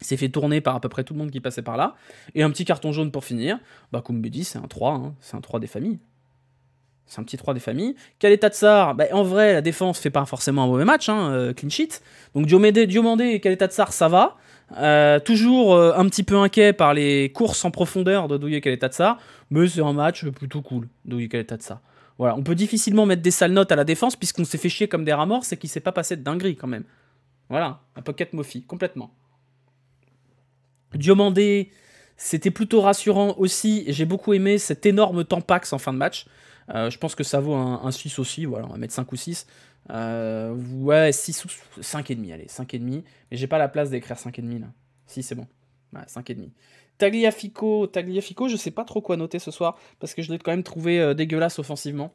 s'est fait tourner par à peu près tout le monde qui passait par là. Et un petit carton jaune pour finir. Bah, Koumbedi, c'est un 3, hein. c'est un 3 des familles. C'est un petit 3 des familles. Quel état de Sar bah, En vrai, la défense fait pas forcément un mauvais match, hein, euh, clean sheet. Donc Diomandé, Diomandé et quel état de Sar, ça va. Euh, toujours euh, un petit peu inquiet par les courses en profondeur de Douye quel de Sar, mais c'est un match plutôt cool, Douye quel de Sar. Voilà, on peut difficilement mettre des sales notes à la défense puisqu'on s'est fait chier comme des ramors, c'est qu'il s'est pas passé de dinguerie quand même. Voilà, un pocket Mofi, complètement. Diomandé, c'était plutôt rassurant aussi. J'ai beaucoup aimé cet énorme Tampax en fin de match. Euh, je pense que ça vaut un, 6 aussi, voilà, on va mettre 5 ou 6. Euh, ouais, 6 ou demi, allez, et demi Mais j'ai pas la place d'écrire et demi là. Si, c'est bon. Ouais, demi. Tagliafico, Tagliafico, je sais pas trop quoi noter ce soir, parce que je l'ai quand même trouvé euh, dégueulasse offensivement.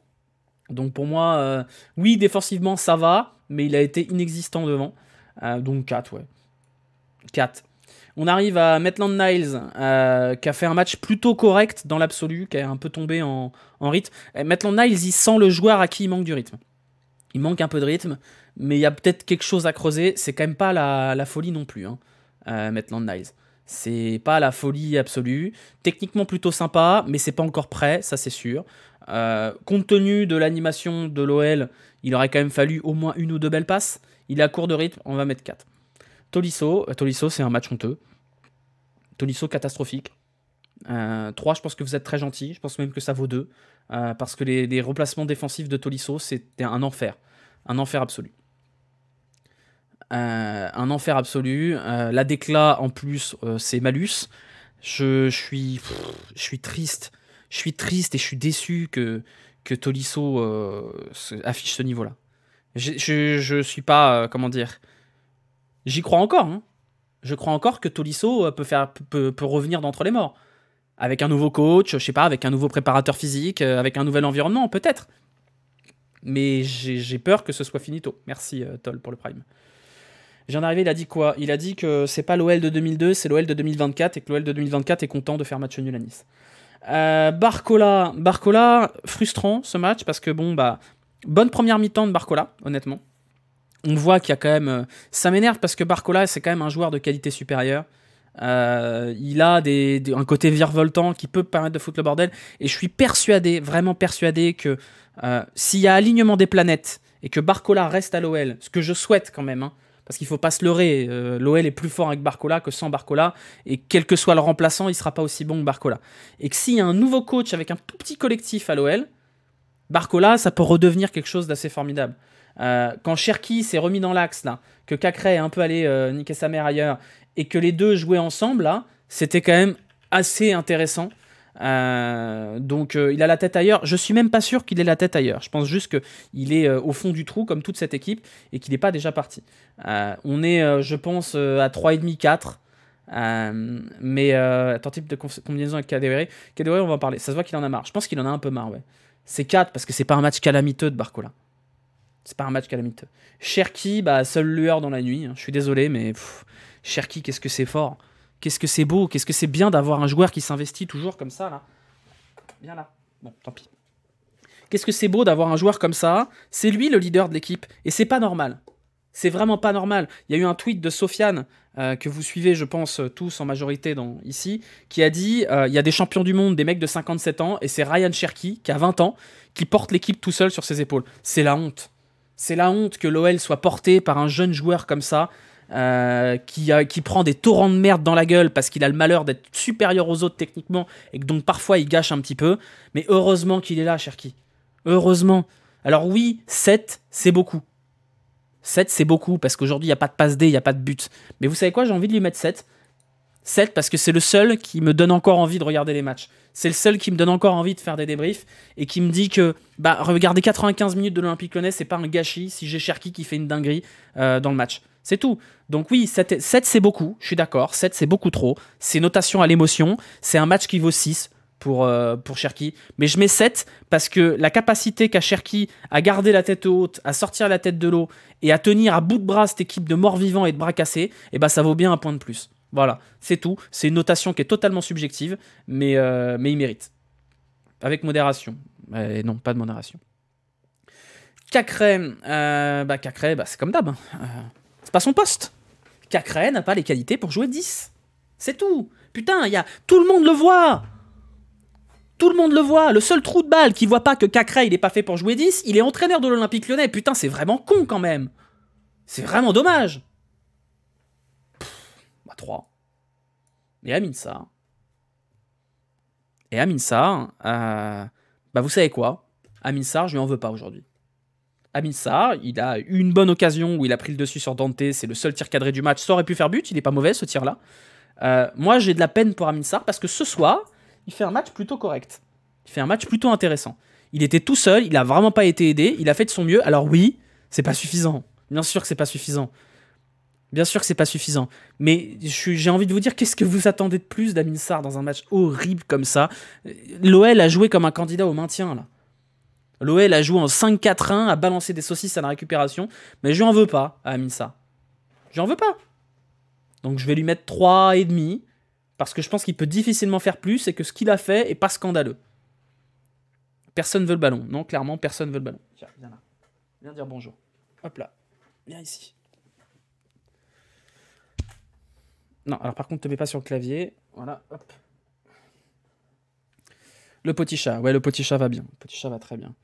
Donc pour moi, oui, défensivement ça va, mais il a été inexistant devant. donc 4, ouais. 4. On arrive à Maitland Niles, euh, qui a fait un match plutôt correct dans l'absolu, qui est un peu tombé en, rythme. Et Maitland Niles, il sent le joueur à qui il manque du rythme. Il manque un peu de rythme, mais il y a peut-être quelque chose à creuser. C'est quand même pas la, folie non plus, hein, euh, Maitland Niles. C'est pas la folie absolue. Techniquement plutôt sympa, mais c'est pas encore prêt, ça c'est sûr. Euh, compte tenu de l'animation de l'OL, il aurait quand même fallu au moins une ou deux belles passes. Il est à court de rythme, on va mettre 4. Euh, Tolisso, c'est un match honteux. Tolisso catastrophique. 3, euh, je pense que vous êtes très gentil. Je pense même que ça vaut 2. Euh, parce que les, remplacements défensifs de Tolisso, c'était un enfer. Un enfer absolu. un enfer absolu. la décla, en plus, c'est malus. Je, suis, je suis triste. Je suis triste et je suis déçu que, que Tolisso affiche ce niveau-là. Je, ne suis pas, comment dire, J'y crois encore. Hein. Je crois encore que Tolisso euh, peut, faire, revenir d'entre les morts. Avec un nouveau coach, je sais pas, avec un nouveau préparateur physique, euh, avec un nouvel environnement, peut-être. Mais j'ai peur que ce soit fini tôt. Merci, euh, Toll, pour le Prime. J'en arrivé, il a dit quoi Il a dit que c'est pas l'OL de 2002, c'est l'OL de 2024 et que l'OL de 2024 est content de faire match nul à Nice. Barcola, Barcola, frustrant ce match parce que bon, bah, bonne première mi-temps de Barcola, honnêtement on voit qu'il y a quand même. Euh, ça m'énerve parce que Barcola, c'est quand même un joueur de qualité supérieure. Euh, il a des, un côté virevoltant qui peut permettre de foutre le bordel. Et je suis persuadé, vraiment persuadé, que euh, s'il y a alignement des planètes et que Barcola reste à l'OL, ce que je souhaite quand même, hein, parce qu'il faut pas se leurrer, l'OL est plus fort avec Barcola que sans Barcola, et quel que soit le remplaçant, il sera pas aussi bon que Barcola. Et que s'il y a un nouveau coach avec un tout petit collectif à l'OL, Barcola, ça peut redevenir quelque chose d'assez formidable. Euh, quand Cherki s'est remis dans l'axe, là, que Cacré est un peu allé euh, niquer sa mère ailleurs, et que les deux jouaient ensemble, là, c'était quand même assez intéressant. Euh, donc il a la tête ailleurs. Je suis même pas sûr qu'il ait la tête ailleurs. Je pense juste qu'il est au fond du trou comme toute cette équipe et qu'il n'est pas déjà parti. on est, je pense, à 3,5-4. mais attends, type de combinaison avec Kadewere. on va en parler. Ça se voit qu'il en a marre. Je pense qu'il en a un peu marre, ouais. C'est 4 parce que c'est pas un match calamiteux de Barcola. C'est pas un match calamiteux. Cherki, bah, seule lueur dans la nuit. Hein. Je suis désolé, mais Cherki, qu'est-ce que c'est fort. Qu'est-ce que c'est beau. Qu'est-ce que c'est bien d'avoir un joueur qui s'investit toujours comme ça, là. Bien là. Bon, tant pis. Qu'est-ce que c'est beau d'avoir un joueur comme ça. C'est lui le leader de l'équipe. Et c'est pas normal. C'est vraiment pas normal. Il y a eu un tweet de Sofiane, euh, que vous suivez, je pense, euh, tous en majorité ici, qui a dit euh, il y a des champions du monde, des mecs de 57 ans, et c'est Ryan Cherky, qui a 20 ans, qui porte l'équipe tout seul sur ses épaules. C'est la honte. C'est la honte que l'OL soit porté par un jeune joueur comme ça. Euh, qui, qui, prend des torrents de merde dans la gueule parce qu'il a le malheur d'être supérieur aux autres techniquement et que donc parfois il gâche un petit peu. Mais heureusement qu'il est là, Cherki. Heureusement. Alors oui, 7, c'est beaucoup. 7, c'est beaucoup parce qu'aujourd'hui, il n'y a pas de passe D, il n'y a pas de but. Mais vous savez quoi, j'ai envie de lui mettre 7 7 parce que c'est le seul qui me donne encore envie de regarder les matchs. C'est le seul qui me donne encore envie de faire des débriefs et qui me dit que bah, regarder 95 minutes de l'Olympique Lyonnais, c'est pas un gâchis si j'ai Cherki qui fait une dinguerie euh, dans le match. C'est tout. Donc oui, 7, c'est beaucoup, je suis d'accord. 7 c'est beaucoup trop. C'est notation à l'émotion. C'est un match qui vaut 6 pour, euh, Cherki. Mais je mets 7 parce que la capacité qu'a Cherki à garder la tête haute, à sortir la tête de l'eau et à tenir à bout de bras cette équipe de morts vivants et de bras cassés, eh ben, ça vaut bien un point de plus. Voilà, c'est tout. C'est une notation qui est totalement subjective, mais, euh, mais il mérite. Avec modération. Euh, non, pas de modération. Cacré, euh, bah, bah c'est comme d'hab. Hein. c'est pas son poste. Cacré n'a pas les qualités pour jouer 10. C'est tout. Putain, il y a tout le monde le voit. Tout le monde le voit. Le seul trou de balle qui voit pas que Cacré, il est pas fait pour jouer 10, il est entraîneur de l'Olympique Lyonnais. Putain, c'est vraiment con quand même. C'est vraiment dommage. 3. Bah, Et Aminsa. Et Aminsar, euh, bah vous savez quoi Aminsar, je lui en veux pas aujourd'hui. Aminsar, il a eu une bonne occasion où il a pris le dessus sur Dante, c'est le seul tir cadré du match, ça aurait pu faire but, il est pas mauvais ce tir-là. Euh, moi j'ai de la peine pour Aminsar parce que ce soir, il fait un match plutôt correct. Il fait un match plutôt intéressant. Il était tout seul, il a vraiment pas été aidé, il a fait de son mieux, alors oui, c'est pas suffisant. Bien sûr que c'est pas suffisant. Bien sûr que c'est pas suffisant, mais j'ai envie de vous dire qu'est-ce que vous attendez de plus d'Amin Sarr dans un match horrible comme ça L'OL a joué comme un candidat au maintien là. L'OL a joué en 5-4-1, a balancé des saucisses à la récupération, mais je n'en veux pas à Amin Sarr. J'en veux pas. Donc je vais lui mettre 3,5 parce que je pense qu'il peut difficilement faire plus et que ce qu'il a fait est pas scandaleux. Personne veut le ballon. Non, clairement, personne veut le ballon. Tiens, viens là. Viens dire bonjour. Hop là. Viens ici. Non, alors par contre, te mets pas sur le clavier. Voilà, hop. Le petit chat, ouais, le petit chat va bien. Le petit chat va très bien.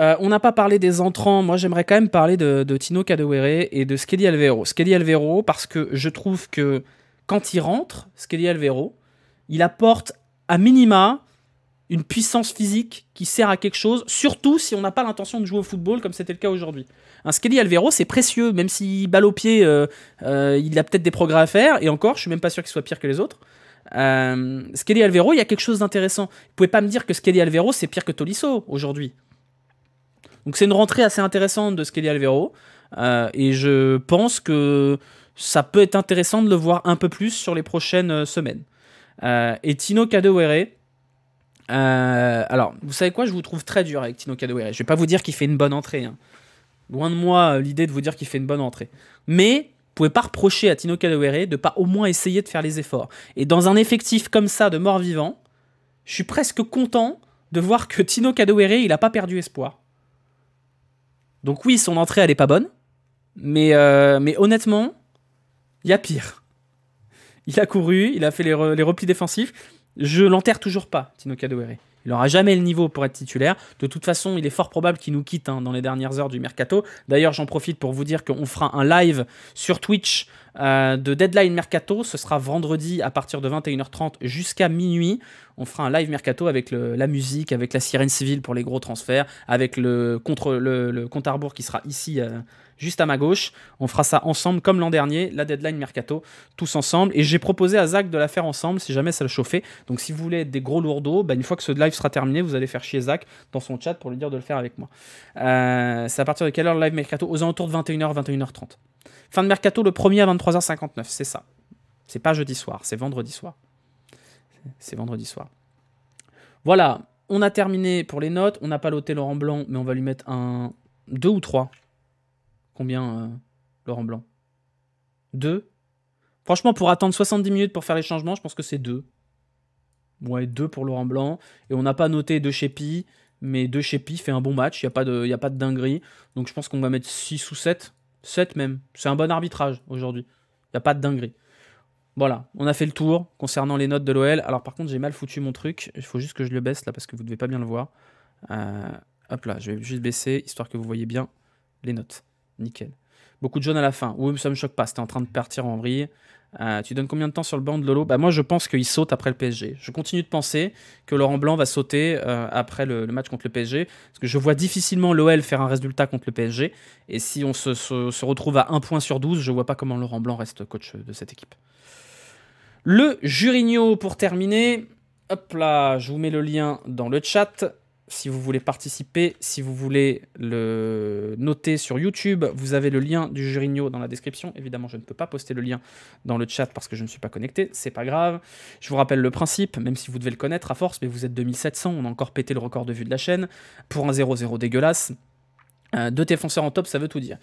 Euh, on n'a pas parlé des entrants. Moi, j'aimerais quand même parler de, Tino Cadewere et de Skelly Alvero. Skelly Alvero, parce que je trouve que quand il rentre, Skelly Alvero, il apporte à minima une puissance physique qui sert à quelque chose, surtout si on n'a pas l'intention de jouer au football comme c'était le cas aujourd'hui. Un Skelly Alvero, c'est précieux, même s'il balle au pied, euh, euh, il a peut-être des progrès à faire, et encore, je suis même pas sûr qu'il soit pire que les autres. Euh, Skelly Alvero, il y a quelque chose d'intéressant. Vous pouvez pas me dire que Skelly Alvero, c'est pire que Tolisso aujourd'hui. Donc c'est une rentrée assez intéressante de Skelly Alvero, euh, et je pense que ça peut être intéressant de le voir un peu plus sur les prochaines semaines. et Tino Cadewere euh, alors, vous savez quoi Je vous trouve très dur avec Tino Kadewere. Je vais pas vous dire qu'il fait une bonne entrée. Hein. Loin de moi euh, l'idée de vous dire qu'il fait une bonne entrée. Mais vous pouvez pas reprocher à Tino Kadewere de pas au moins essayer de faire les efforts. Et dans un effectif comme ça de mort-vivant, je suis presque content de voir que Tino Kadewere, il a pas perdu espoir. Donc oui, son entrée, elle est pas bonne. Mais, euh, mais honnêtement, il y a pire. Il a couru, il a fait les replis défensifs. Je l'enterre toujours pas, Tino Kadewere. Il n'aura jamais le niveau pour être titulaire. De toute façon, il est fort probable qu'il nous quitte hein, dans les dernières heures du mercato. D'ailleurs, j'en profite pour vous dire qu'on fera un live sur Twitch euh, de Deadline Mercato. Ce sera vendredi à partir de 21h30 jusqu'à minuit. On fera un live mercato avec la musique, avec la sirène civile pour les gros transferts, avec le, contre, le, compte à rebours qui sera ici. Euh, juste à ma gauche. On fera ça ensemble comme l'an dernier, la deadline mercato, tous ensemble. Et j'ai proposé à Zach de la faire ensemble si jamais ça le chauffait. Donc si vous voulez être des gros lourdeaux, bah, une fois que ce live sera terminé, vous allez faire chier Zach dans son chat pour lui dire de le faire avec moi. Euh, c'est à partir de quelle heure le live mercato Aux alentours de 21h, 21h30. Fin de mercato le 1er à 23h59, c'est ça. C'est pas jeudi soir, c'est vendredi soir. C'est vendredi soir. Voilà, on a terminé pour les notes. On n'a pas loté Laurent Blanc, mais on va lui mettre un 2 ou 3. Combien, euh, Laurent Blanc Deux Franchement, pour attendre 70 minutes pour faire les changements, je pense que c'est deux. Ouais, deux pour Laurent Blanc. Et on n'a pas noté de chez Pi, mais de chez Pi fait un bon match. Il n'y a, pas de, y a pas de dinguerie. Donc je pense qu'on va mettre 6 ou 7. 7 même. C'est un bon arbitrage aujourd'hui. Il n'y a pas de dinguerie. Voilà, on a fait le tour concernant les notes de l'OL. Alors par contre, j'ai mal foutu mon truc. Il faut juste que je le baisse là parce que vous ne devez pas bien le voir. Euh, hop là, je vais juste baisser histoire que vous voyez bien les notes. Nickel. Beaucoup de jaunes à la fin. Oui, mais ça me choque pas. C'était en train de partir en vrille. Euh, tu donnes combien de temps sur le banc de Lolo bah, Moi, je pense qu'il saute après le PSG. Je continue de penser que Laurent Blanc va sauter euh, après le, match contre le PSG. Parce que je vois difficilement l'OL faire un résultat contre le PSG. Et si on se, retrouve à 1 point sur 12, je vois pas comment Laurent Blanc reste coach de cette équipe. Le Jurigno pour terminer. Hop là, je vous mets le lien dans le chat si vous voulez participer, si vous voulez le noter sur YouTube, vous avez le lien du Jurigno dans la description. Évidemment, je ne peux pas poster le lien dans le chat parce que je ne suis pas connecté, c'est pas grave. Je vous rappelle le principe, même si vous devez le connaître à force, mais vous êtes 2700, on a encore pété le record de vues de la chaîne pour un 0-0 dégueulasse. Euh, deux défenseurs en top, ça veut tout dire.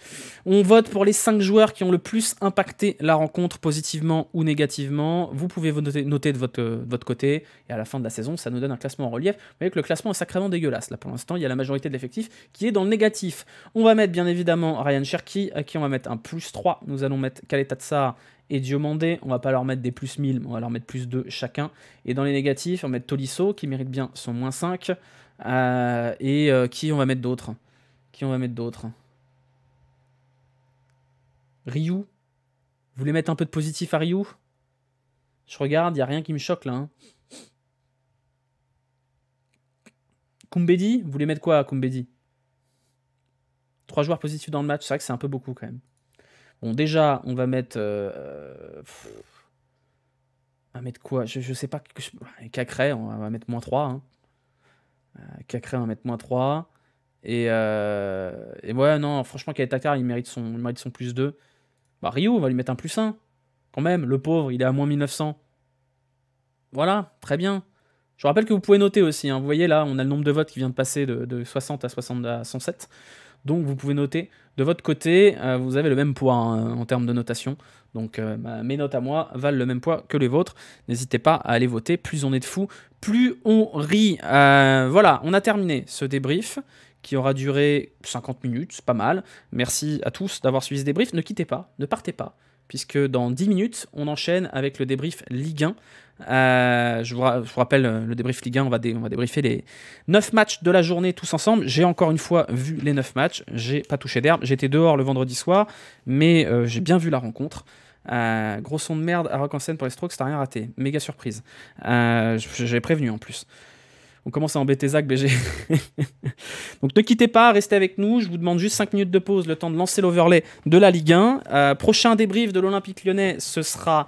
On vote pour les 5 joueurs qui ont le plus impacté la rencontre positivement ou négativement. Vous pouvez noter, noter de, votre, euh, votre, côté. Et à la fin de la saison, ça nous donne un classement en relief. Vous voyez que le classement est sacrément dégueulasse. Là, pour l'instant, il y a la majorité de l'effectif qui est dans le négatif. On va mettre, bien évidemment, Ryan Cherky, à qui on va mettre un plus 3. Nous allons mettre Kaletatsar et Diomandé, on va pas leur mettre des plus 1000, on va leur mettre plus 2 chacun. Et dans les négatifs, on va mettre Tolisso, qui mérite bien son moins 5, euh, et qui on va mettre d'autres qui on va mettre d'autre Ryu. Vous voulez mettre un peu de positif à Ryu Je regarde, il a rien qui me choque là. Hein. Kumbedi, vous voulez mettre quoi à Kumbedi Trois joueurs positifs dans le match, c'est vrai que c'est un peu beaucoup quand même. Bon, déjà, on va mettre. Euh, on va mettre quoi je, je, sais pas. on va mettre moins 3. Hein. Euh, on va mettre moins 3. Et, euh, ouais, non, franchement, Takar, il mérite son, il mérite son plus 2. Bah, Ryu, on va lui mettre un plus 1. Quand même, le pauvre, il est à moins 1900. Voilà, très bien. Je vous rappelle que vous pouvez noter aussi. Hein. vous voyez là, on a le nombre de votes qui vient de passer de, 60 à, 60 à 107. Donc vous pouvez noter. De votre côté, euh, vous avez le même poids hein, en termes de notation. Donc euh, bah, mes notes à moi valent le même poids que les vôtres. N'hésitez pas à aller voter. Plus on est de fous, plus on rit. Euh, voilà, on a terminé ce débrief qui aura duré 50 minutes, c'est pas mal. Merci à tous d'avoir suivi ce débrief. Ne quittez pas, ne partez pas, puisque dans 10 minutes, on enchaîne avec le débrief Ligue 1. Euh, je, vous rappelle, euh, le débrief Ligue 1, on va, on va débriefer les 9 matchs de la journée tous ensemble. J'ai encore une fois vu les 9 matchs, j'ai pas touché d'herbe. J'étais dehors le vendredi soir, mais euh, j'ai bien vu la rencontre. gros son de merde à Rock en scène pour les Strokes, t'as rien raté. Méga surprise. J'avais prévenu en plus. On commence à embêter Zach BG. (laughs) Donc ne quittez pas, restez avec nous. Je vous demande juste 5 minutes de pause, le temps de lancer l'overlay de la Ligue 1. Euh, prochain débrief de l'Olympique lyonnais, ce sera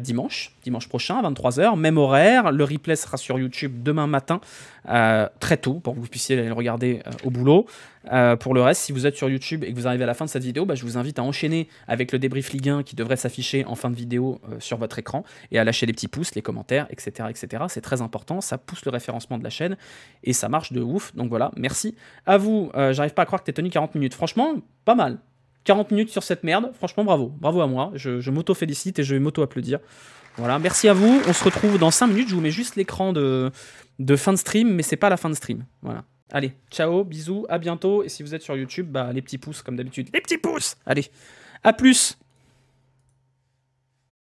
dimanche, dimanche prochain à 23h, même horaire. Le replay sera sur YouTube demain matin, euh, très tôt, pour que vous puissiez aller le regarder euh, au boulot. Euh, pour le reste, si vous êtes sur YouTube et que vous arrivez à la fin de cette vidéo, bah, je vous invite à enchaîner avec le débrief Ligue 1 qui devrait s'afficher en fin de vidéo sur votre écran et à lâcher les petits pouces, les commentaires, etc. etc. C'est très important, ça pousse le référencement de la chaîne et ça marche de ouf. Donc voilà, merci à vous. J'arrive pas à croire que t'es tenu 40 minutes. Franchement, pas mal, 40 minutes sur cette merde. Franchement, bravo. Bravo à moi. Je, m'auto-félicite et je vais m'auto-applaudir. Voilà, merci à vous. On se retrouve dans 5 minutes. Je vous mets juste l'écran de, de fin de stream, mais c'est pas la fin de stream. Voilà. Allez, ciao, bisous, à bientôt. Et si vous êtes sur YouTube, bah, les petits pouces, comme d'habitude. Les petits pouces Allez, à plus